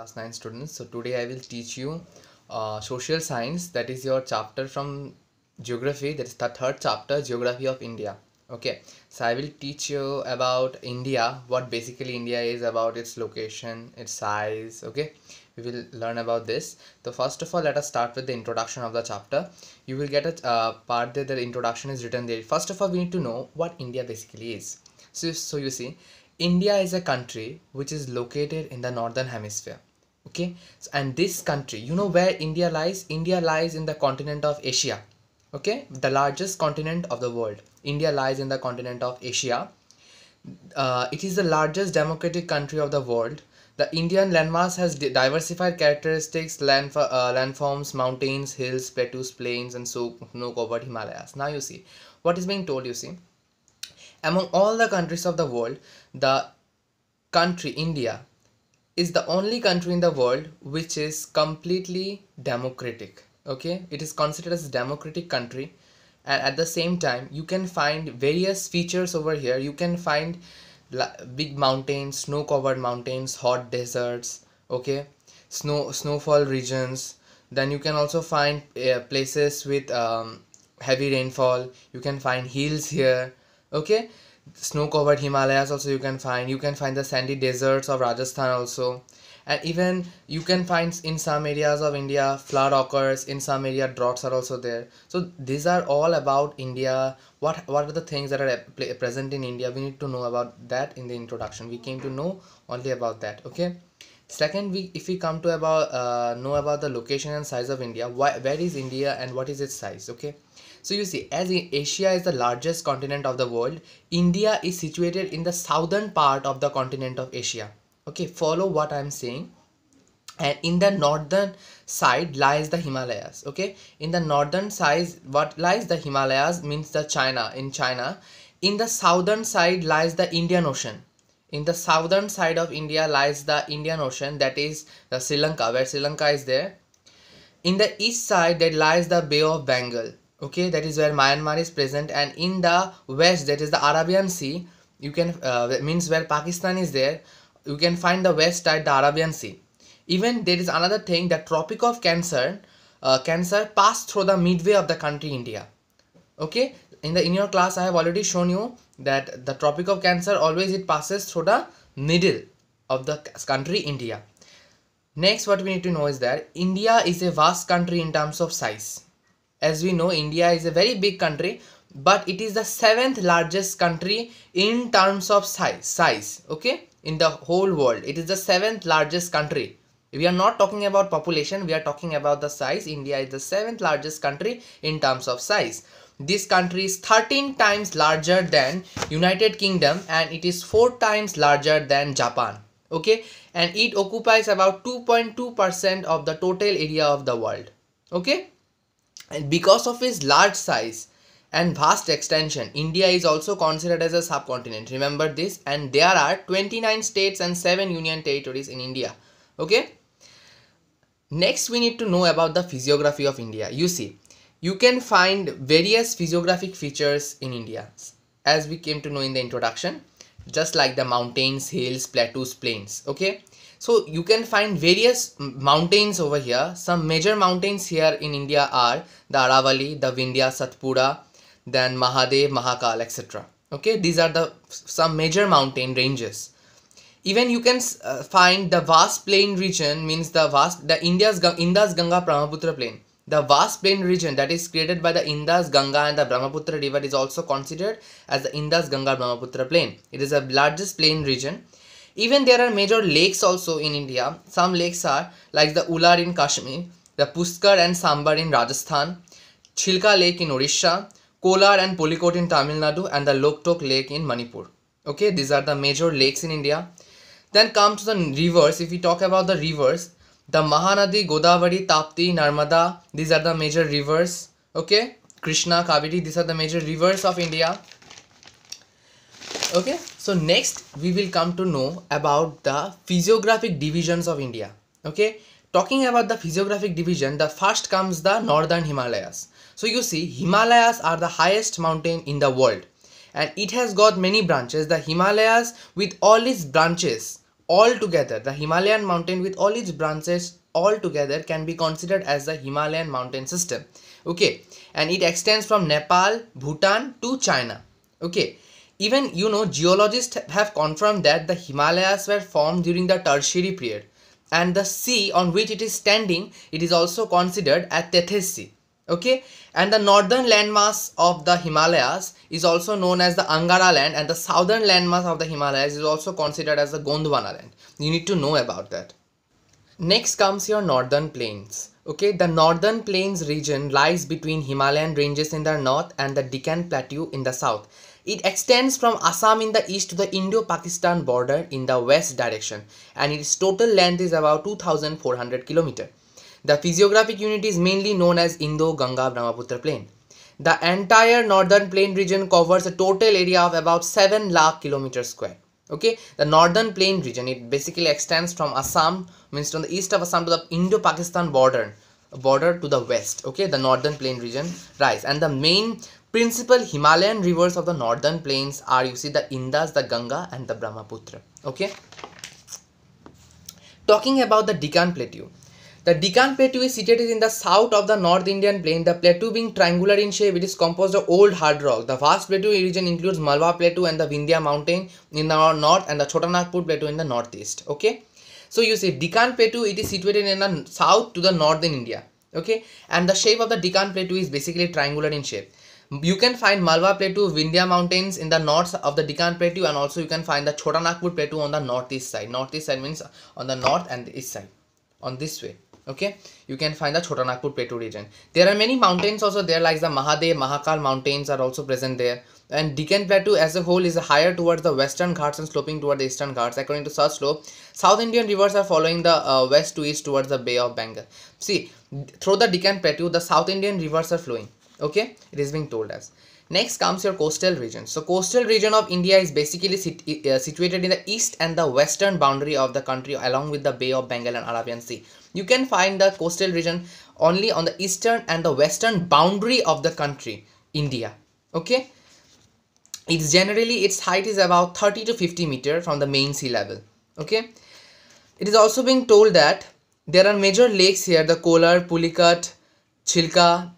class 9 students so today i will teach you uh, social science that is your chapter from geography that is the third chapter geography of india okay so i will teach you about india what basically india is about its location its size okay we will learn about this so first of all let us start with the introduction of the chapter you will get a uh, part that the introduction is written there first of all we need to know what india basically is so so you see india is a country which is located in the northern hemisphere okay and this country you know where india lies india lies in the continent of asia okay the largest continent of the world india lies in the continent of asia uh, it is the largest democratic country of the world the indian landmass has diversified characteristics land for, uh, landforms mountains hills plateaus plains and so no covered himalayas now you see what is being told you see among all the countries of the world the country india is the only country in the world which is completely democratic okay it is considered as a democratic country and at the same time you can find various features over here you can find big mountains snow covered mountains hot deserts okay snow snowfall regions then you can also find uh, places with um, heavy rainfall you can find hills here okay snow-covered Himalayas also you can find. You can find the sandy deserts of Rajasthan also. And even you can find in some areas of India flood occurs, in some area droughts are also there. So these are all about India. What what are the things that are present in India? We need to know about that in the introduction. We came to know only about that. Okay second we if we come to about uh, know about the location and size of india why, where is india and what is its size okay so you see as asia is the largest continent of the world india is situated in the southern part of the continent of asia okay follow what i'm saying and in the northern side lies the himalayas okay in the northern side what lies the himalayas means the china in china in the southern side lies the indian ocean in the southern side of India lies the Indian Ocean, that is the Sri Lanka, where Sri Lanka is there. In the east side, there lies the Bay of Bengal, okay, that is where Myanmar is present. And in the west, that is the Arabian Sea, you can, uh, means where Pakistan is there, you can find the west side, the Arabian Sea. Even there is another thing, the Tropic of Cancer, uh, Cancer passed through the midway of the country India. Okay, in the in your class, I have already shown you that the Tropic of Cancer always it passes through the middle of the country India. Next what we need to know is that India is a vast country in terms of size. As we know India is a very big country but it is the seventh largest country in terms of size size okay in the whole world it is the seventh largest country we are not talking about population we are talking about the size india is the seventh largest country in terms of size this country is 13 times larger than united kingdom and it is 4 times larger than japan okay and it occupies about 2.2 percent of the total area of the world okay and because of its large size and vast extension india is also considered as a subcontinent remember this and there are 29 states and 7 union territories in india okay next we need to know about the physiography of india you see you can find various physiographic features in India, as we came to know in the introduction, just like the mountains, hills, plateaus, plains, okay? So you can find various mountains over here. Some major mountains here in India are the Aravali, the Vindhya, Satpura, then Mahadev, Mahakal, etc. Okay, these are the some major mountain ranges. Even you can uh, find the vast plain region means the vast the India's Inda's Ganga Brahmaputra plain. The vast plain region that is created by the Indus, Ganga and the Brahmaputra river is also considered as the Indus-Ganga-Brahmaputra plain. It is the largest plain region. Even there are major lakes also in India. Some lakes are like the Ular in Kashmir, the Puskar and Sambar in Rajasthan, Chilka Lake in Odisha, Kolar and Polikot in Tamil Nadu and the Loktok Lake in Manipur. Okay, these are the major lakes in India. Then come to the rivers. If we talk about the rivers, the Mahanadi, Godavari, Tapti, Narmada, these are the major rivers. Okay, Krishna, Kaveri, these are the major rivers of India. Okay, so next we will come to know about the physiographic divisions of India. Okay, talking about the physiographic division, the first comes the northern Himalayas. So you see, Himalayas are the highest mountain in the world and it has got many branches. The Himalayas with all its branches all together the Himalayan mountain with all its branches all together can be considered as the Himalayan mountain system okay and it extends from Nepal Bhutan to China okay even you know geologists have confirmed that the Himalayas were formed during the tertiary period and the sea on which it is standing it is also considered as Tethys Sea okay and the northern landmass of the Himalayas is also known as the Angara land and the southern landmass of the Himalayas is also considered as the Gondwana land. You need to know about that. Next comes your northern plains. Okay, the northern plains region lies between Himalayan ranges in the north and the Deccan Plateau in the south. It extends from Assam in the east to the Indo-Pakistan border in the west direction and its total length is about 2400 kilometers. The physiographic unit is mainly known as Indo-Ganga-Brahmaputra plain. The entire northern plain region covers a total area of about 7 lakh kilometers square. Okay, the northern plain region, it basically extends from Assam, means from the east of Assam to the Indo-Pakistan border, border to the west. Okay, the northern plain region rise. And the main principal Himalayan rivers of the northern plains are, you see, the Indus, the Ganga and the Brahmaputra. Okay. Talking about the Deccan Plateau, the Deccan Plateau is situated in the south of the North Indian plain. The plateau being triangular in shape, it is composed of old hard rock. The vast plateau region includes Malwa Plateau and the Vindhya Mountain in the north and the Chotanagpur Plateau in the northeast. Okay. So you see Deccan Plateau, it is situated in the south to the northern India. Okay. And the shape of the Deccan Plateau is basically triangular in shape. You can find Malwa Plateau, Vindhya Mountains in the north of the Deccan Plateau and also you can find the Chotanagpur Plateau on the northeast side. Northeast side means on the north and the east side. On this way okay you can find the Chotanagpur Plateau region there are many mountains also there like the Mahadev Mahakal mountains are also present there and Deccan Plateau as a whole is higher towards the western ghats and sloping towards the eastern ghats according to search slope South Indian rivers are following the uh, west to east towards the Bay of Bengal see through the Deccan Plateau the South Indian rivers are flowing okay it is being told us Next comes your coastal region. So coastal region of India is basically sit uh, situated in the east and the western boundary of the country along with the Bay of Bengal and Arabian Sea. You can find the coastal region only on the eastern and the western boundary of the country, India. Okay. It's generally, its height is about 30 to 50 meter from the main sea level. Okay. It is also being told that there are major lakes here, the Kolar, Pulikat, Chilka.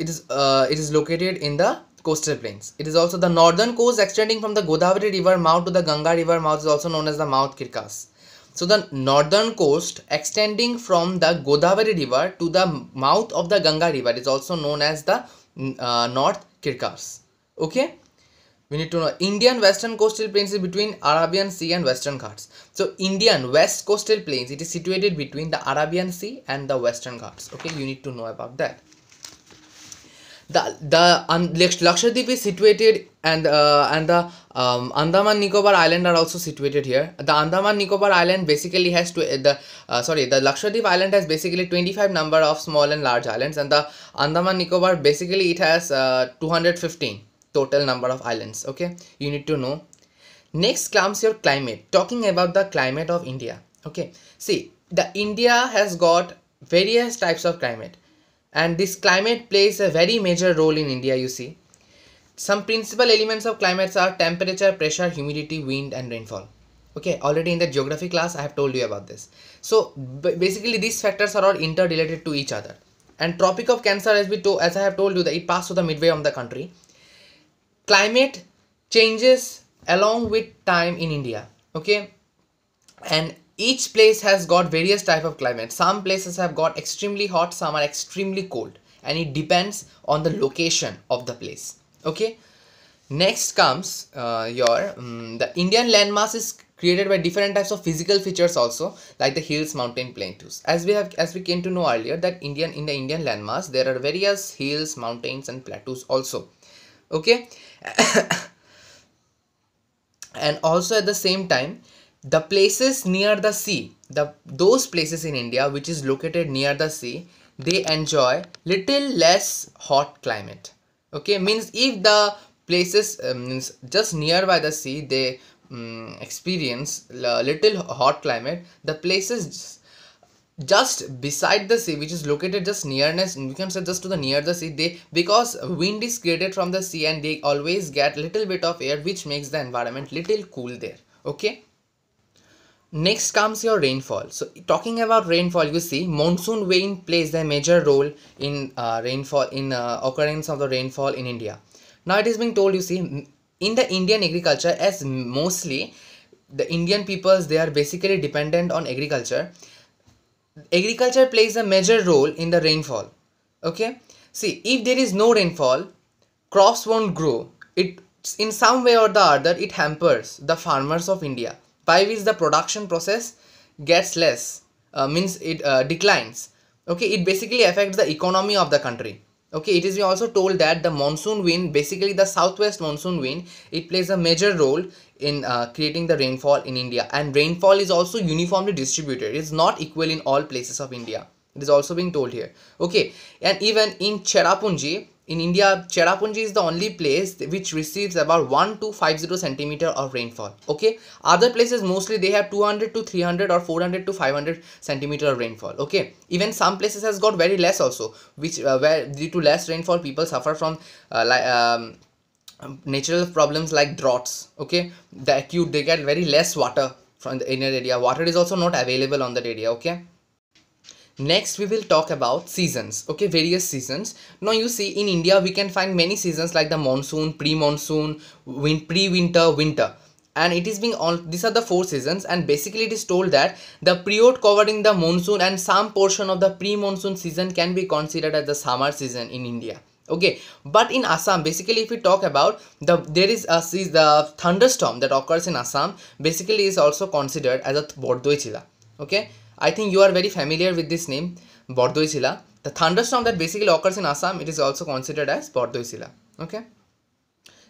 It is, uh, it is located in the coastal plains. It is also the northern coast extending from the Godavari river mouth to the Ganga river mouth is also known as the Mouth Kirkas. So the northern coast extending from the Godavari river to the mouth of the Ganga river is also known as the mm, uh, North Kirkas. Okay. We need to know Indian western coastal plains is between Arabian Sea and Western Ghats. So Indian west coastal plains it is situated between the Arabian Sea and the Western Ghats. Okay, you need to know about that. The, the um, Lakshadweep is situated and uh, and the um, Andaman Nicobar Island are also situated here. The Andaman Nicobar Island basically has to the uh, sorry the Lakshadweep Island has basically 25 number of small and large islands and the Andaman Nicobar basically it has uh, 215 total number of islands. Okay, you need to know. Next comes your climate. Talking about the climate of India. Okay, see the India has got various types of climate and this climate plays a very major role in India you see. Some principal elements of climates are temperature, pressure, humidity, wind and rainfall. Okay, already in the geography class I have told you about this. So basically these factors are all interrelated to each other. And Tropic of Cancer as we to, as I have told you that it passed through the midway of the country. Climate changes along with time in India. Okay, and each place has got various type of climate some places have got extremely hot some are extremely cold and it depends on the location of the place okay next comes uh, your um, the indian landmass is created by different types of physical features also like the hills mountain plateaus as we have as we came to know earlier that indian in the indian landmass there are various hills mountains and plateaus also okay and also at the same time the places near the sea the those places in india which is located near the sea they enjoy little less hot climate okay means if the places just uh, means just the sea they um, experience little hot climate the places just beside the sea which is located just nearness we can say just to the near the sea they because wind is created from the sea and they always get little bit of air which makes the environment little cool there okay Next comes your rainfall. So talking about rainfall, you see monsoon rain plays a major role in uh, rainfall in uh, occurrence of the rainfall in India. Now it is being told you see in the Indian agriculture as mostly the Indian peoples they are basically dependent on agriculture. Agriculture plays a major role in the rainfall. Okay, see if there is no rainfall, crops won't grow. It in some way or the other it hampers the farmers of India 5 is the production process gets less uh, means it uh, declines okay it basically affects the economy of the country okay it is also told that the monsoon wind basically the southwest monsoon wind it plays a major role in uh, creating the rainfall in india and rainfall is also uniformly distributed it is not equal in all places of india it is also being told here okay and even in cherrapunji in India, Cherrapunji is the only place which receives about 1 to 50 centimeter of rainfall. Okay, other places mostly they have 200 to 300 or 400 to 500 centimeter of rainfall. Okay, even some places has got very less also, which uh, where due to less rainfall people suffer from uh, like um, natural problems like droughts. Okay, the acute they get very less water from the inner area. Water is also not available on that area. Okay next we will talk about seasons okay various seasons now you see in india we can find many seasons like the monsoon pre-monsoon win pre-winter winter and it is being all these are the four seasons and basically it is told that the period covering the monsoon and some portion of the pre-monsoon season can be considered as the summer season in india okay but in assam basically if we talk about the there is a is the thunderstorm that occurs in assam basically is also considered as a bordoichila okay I think you are very familiar with this name, Bordoisila. The thunderstorm that basically occurs in Assam, it is also considered as Bordoisila. Okay.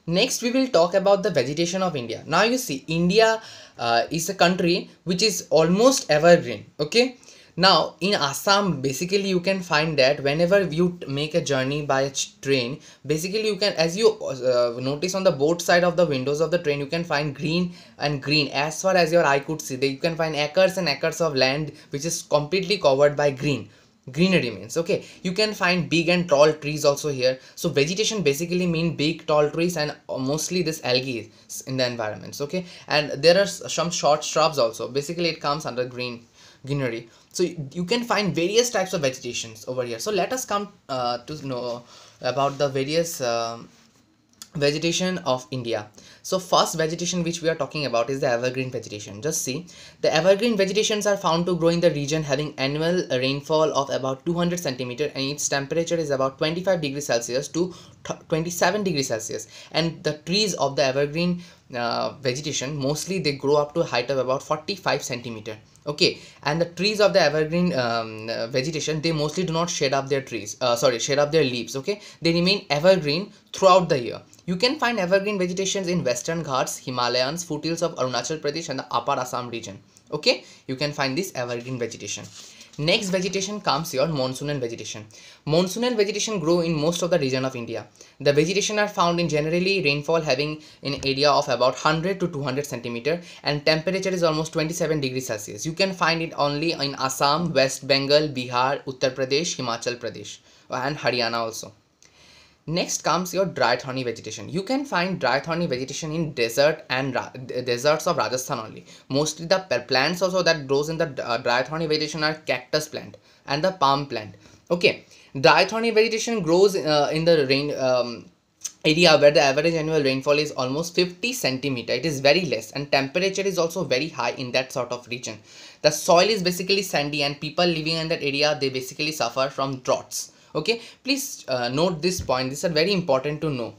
Next, we will talk about the vegetation of India. Now you see, India uh, is a country which is almost evergreen. Okay, now, in Assam, basically you can find that whenever you make a journey by a train, basically you can, as you uh, notice on the both side of the windows of the train, you can find green and green as far as your eye could see. There you can find acres and acres of land which is completely covered by green greenery means okay you can find big and tall trees also here so vegetation basically mean big tall trees and uh, mostly this algae in the environments okay and there are some short shrubs also basically it comes under green greenery so you can find various types of vegetations over here so let us come uh, to know about the various um, vegetation of india so first vegetation which we are talking about is the evergreen vegetation. Just see, the evergreen vegetations are found to grow in the region having annual rainfall of about 200 centimeter and its temperature is about 25 degrees Celsius to 27 degrees Celsius. And the trees of the evergreen uh, vegetation mostly they grow up to a height of about 45 centimeter okay and the trees of the evergreen um, vegetation they mostly do not shed up their trees uh, sorry shed up their leaves okay they remain evergreen throughout the year you can find evergreen vegetations in west western Ghats, Himalayas, foothills of Arunachal Pradesh and the upper Assam region. Okay, you can find this evergreen vegetation. Next vegetation comes your monsoonal vegetation. Monsoonal vegetation grow in most of the region of India. The vegetation are found in generally rainfall having an area of about 100 to 200 centimeter and temperature is almost 27 degrees Celsius. You can find it only in Assam, West Bengal, Bihar, Uttar Pradesh, Himachal Pradesh and Haryana also. Next comes your dry thorny vegetation. You can find dry thorny vegetation in desert and deserts of Rajasthan only. Mostly the plants also that grows in the uh, dry thorny vegetation are cactus plant and the palm plant. Okay, dry thorny vegetation grows uh, in the rain um, area where the average annual rainfall is almost 50 centimeter it is very less and temperature is also very high in that sort of region the soil is basically sandy and people living in that area they basically suffer from droughts okay please uh, note this point these are very important to know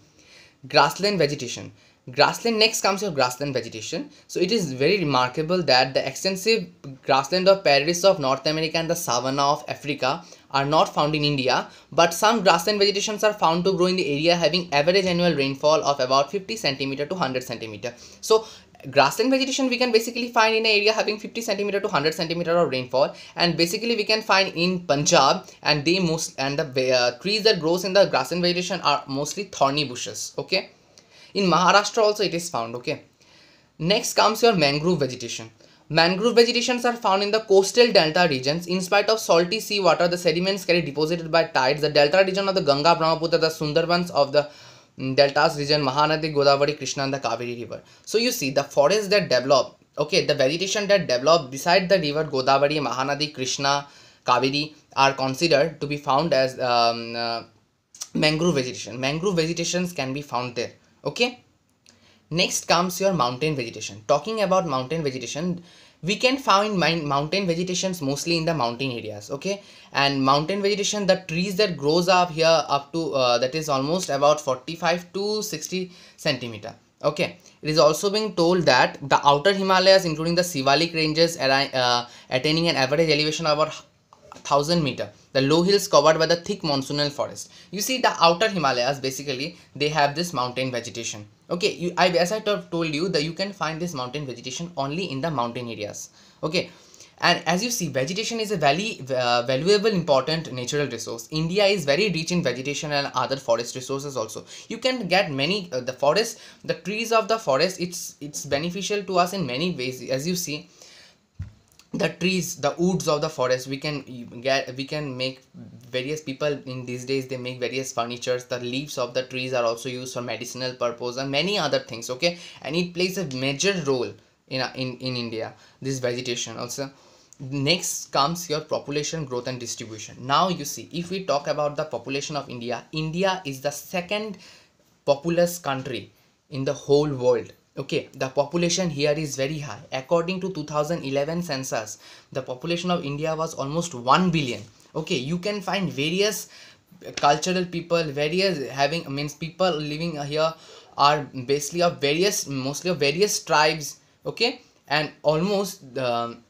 grassland vegetation grassland next comes your grassland vegetation so it is very remarkable that the extensive grassland of prairies of north america and the savanna of africa are not found in india but some grassland vegetations are found to grow in the area having average annual rainfall of about 50 centimeter to 100 centimeter so grassland vegetation we can basically find in an area having 50 centimeter to 100 centimeter of rainfall and basically we can find in Punjab and they most and the uh, trees that grows in the grassland vegetation are mostly thorny bushes okay in Maharashtra also it is found okay next comes your mangrove vegetation Mangrove vegetations are found in the coastal delta regions. In spite of salty sea water, the sediments carried deposited by tides, the delta region of the Ganga, Brahmaputra, the Sundarbans of the deltas region Mahanadi, Godavari, Krishna and the Kaveri river. So you see the forests that develop, okay, the vegetation that develop beside the river Godavari, Mahanadi, Krishna, Kaveri are considered to be found as um, uh, mangrove vegetation. Mangrove vegetations can be found there, okay. Next comes your mountain vegetation. Talking about mountain vegetation, we can find mountain vegetations mostly in the mountain areas okay and mountain vegetation the trees that grows up here up to uh, that is almost about 45 to 60 centimeter okay it is also being told that the outer himalayas including the sivalik ranges are uh, attaining an average elevation of about 1000 meter the low hills covered by the thick monsoonal forest you see the outer himalayas basically they have this mountain vegetation okay you, I, as i told you that you can find this mountain vegetation only in the mountain areas okay and as you see vegetation is a very uh, valuable important natural resource india is very rich in vegetation and other forest resources also you can get many uh, the forest the trees of the forest it's it's beneficial to us in many ways as you see the trees the woods of the forest we can get we can make various people in these days they make various furnitures the leaves of the trees are also used for medicinal purpose and many other things okay and it plays a major role in in, in india this vegetation also next comes your population growth and distribution now you see if we talk about the population of india india is the second populous country in the whole world okay the population here is very high according to 2011 census the population of india was almost 1 billion okay you can find various cultural people various having means people living here are basically of various mostly of various tribes okay and almost the, um,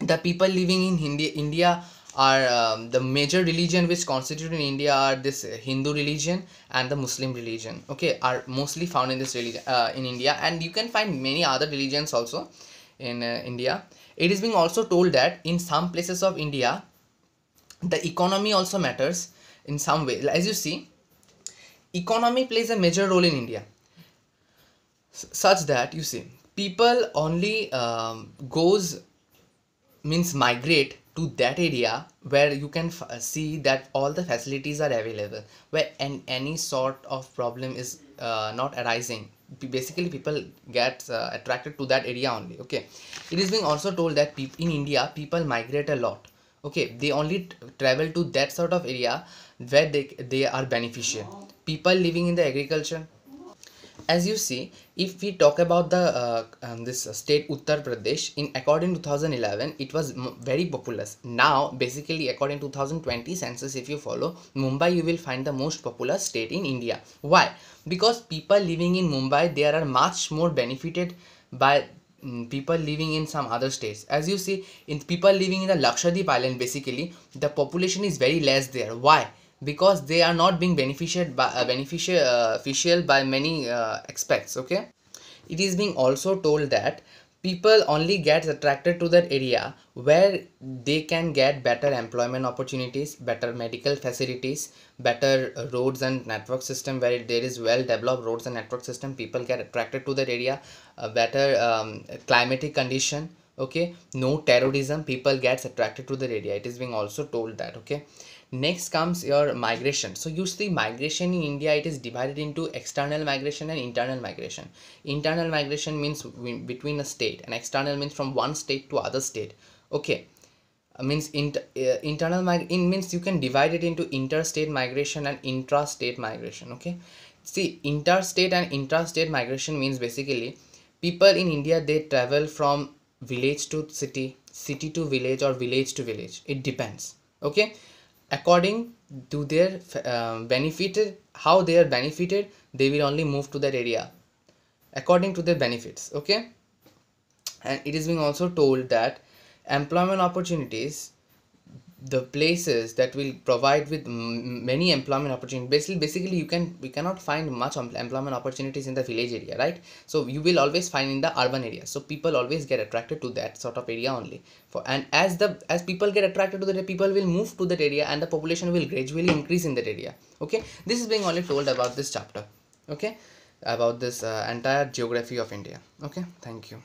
the people living in Hindi, india are um, the major religion which constitute in india are this hindu religion and the muslim religion okay are mostly found in this religion uh, in india and you can find many other religions also in uh, india it is being also told that in some places of india the economy also matters in some way as you see economy plays a major role in india such that you see people only um, goes means migrate to that area where you can uh, see that all the facilities are available where an- any sort of problem is uh, not arising basically people get uh, attracted to that area only okay it is being also told that in india people migrate a lot okay they only travel to that sort of area where they, they are beneficial people living in the agriculture as you see if we talk about the uh, um, this state uttar pradesh in according 2011 it was very populous now basically according 2020 census if you follow mumbai you will find the most popular state in india why because people living in mumbai there are much more benefited by Mm, people living in some other states as you see in people living in the lakshadweep island basically the population is very less there why because they are not being benefited by uh, uh beneficial uh, by many uh, aspects okay it is being also told that people only get attracted to that area where they can get better employment opportunities better medical facilities better roads and network system where there is well developed roads and network system people get attracted to that area a better um, climatic condition okay no terrorism people gets attracted to that area it is being also told that okay next comes your migration so usually migration in india it is divided into external migration and internal migration internal migration means between a state and external means from one state to other state okay uh, means in, uh, internal mig in means you can divide it into interstate migration and intrastate migration okay see interstate and intrastate migration means basically people in india they travel from village to city city to village or village to village it depends okay according to their uh, benefited how they are benefited they will only move to that area according to their benefits okay and it is being also told that employment opportunities the places that will provide with many employment opportunities basically basically you can we cannot find much employment opportunities in the village area right so you will always find in the urban area so people always get attracted to that sort of area only for and as the as people get attracted to that people will move to that area and the population will gradually increase in that area okay this is being only told about this chapter okay about this uh, entire geography of india okay thank you